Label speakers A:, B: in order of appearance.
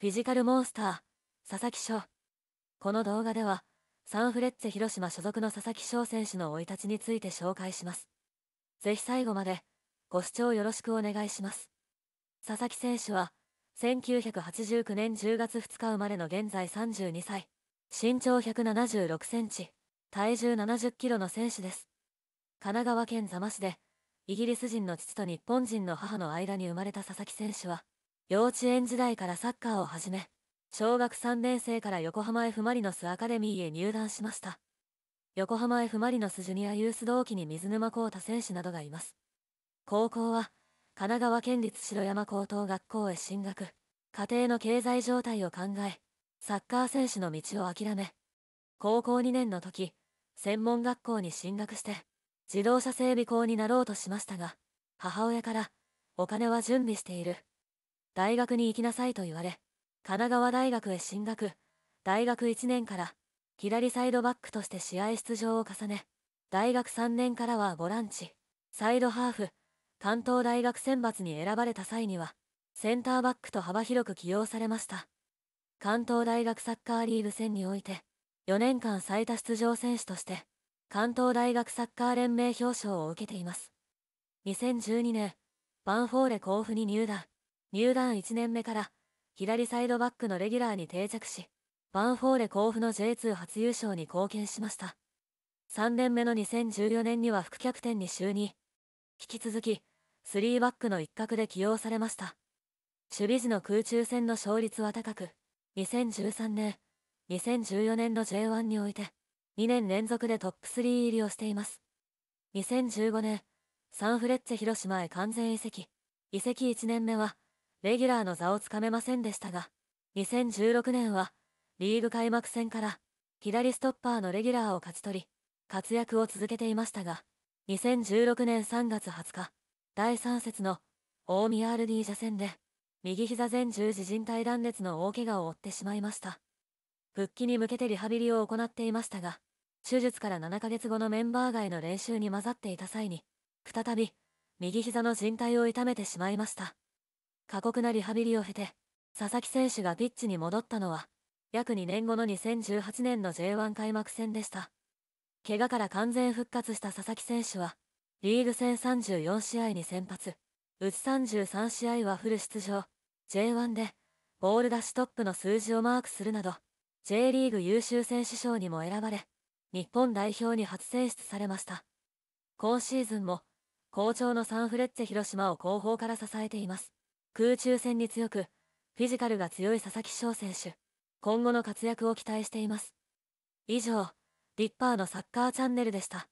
A: フィジカルモンスター、佐々木翔。この動画では、サンフレッチェ広島所属の佐々木翔選手の生い立ちについて紹介します。ぜひ最後まで、ご視聴よろしくお願いします。佐々木選手は、1989年10月2日生まれの現在32歳、身長176センチ、体重70キロの選手です。神奈川県座間市で、イギリス人の父と日本人の母の間に生まれた佐々木選手は、幼稚園時代からサッカーを始め、小学3年生から横浜 F・ マリノスアカデミーへ入団しました。横浜 F・ マリノスジュニアユース同期に水沼浩太選手などがいます。高校は、神奈川県立城山高等学校へ進学、家庭の経済状態を考え、サッカー選手の道を諦め、高校2年の時、専門学校に進学して、自動車整備校になろうとしましたが、母親から、お金は準備している。大学に行きなさいと言われ、神奈川大学へ進学、大学1年から左サイドバックとして試合出場を重ね、大学3年からはボランチ、サイドハーフ、関東大学選抜に選ばれた際には、センターバックと幅広く起用されました。関東大学サッカーリーグ戦において、4年間最多出場選手として、関東大学サッカー連盟表彰を受けています。2012年、ヴァンフォーレ甲府に入団。入団1年目から左サイドバックのレギュラーに定着し、ヴァンフォーレ甲府の J2 初優勝に貢献しました。3年目の2014年には副キャプテンに就任。引き続き、3バックの一角で起用されました。守備時の空中戦の勝率は高く、2013年、2014年の J1 において、2年連続でトップ3入りをしています。2015年、サンフレッチェ広島へ完全移籍。移籍1年目は、レギュラーの座をつかめませんでしたが、2016年は、リーグ開幕戦から、左ストッパーのレギュラーを勝ち取り、活躍を続けていましたが、2016年3月20日、第3節の大宮 RD ジャ戦で、右膝前十字靭帯断裂の大怪我を負ってしまいました。復帰に向けてリハビリを行っていましたが、手術から7ヶ月後のメンバー外の練習に混ざっていた際に、再び、右膝の靭帯を痛めてしまいました。過酷なリハビリを経て、佐々木選手がピッチに戻ったのは、約2年後の2018年の J1 開幕戦でした。怪我から完全復活した佐々木選手は、リーグ戦34試合に先発、うち33試合はフル出場、J1 で、ボール出しトップの数字をマークするなど、J リーグ優秀選手賞にも選ばれ、日本代表に初選出されました。今シーズンも、好調のサンフレッチェ広島を後方から支えています。空中戦に強く、フィジカルが強い佐々木翔選手、今後の活躍を期待しています。以上、リッパーのサッカーチャンネルでした。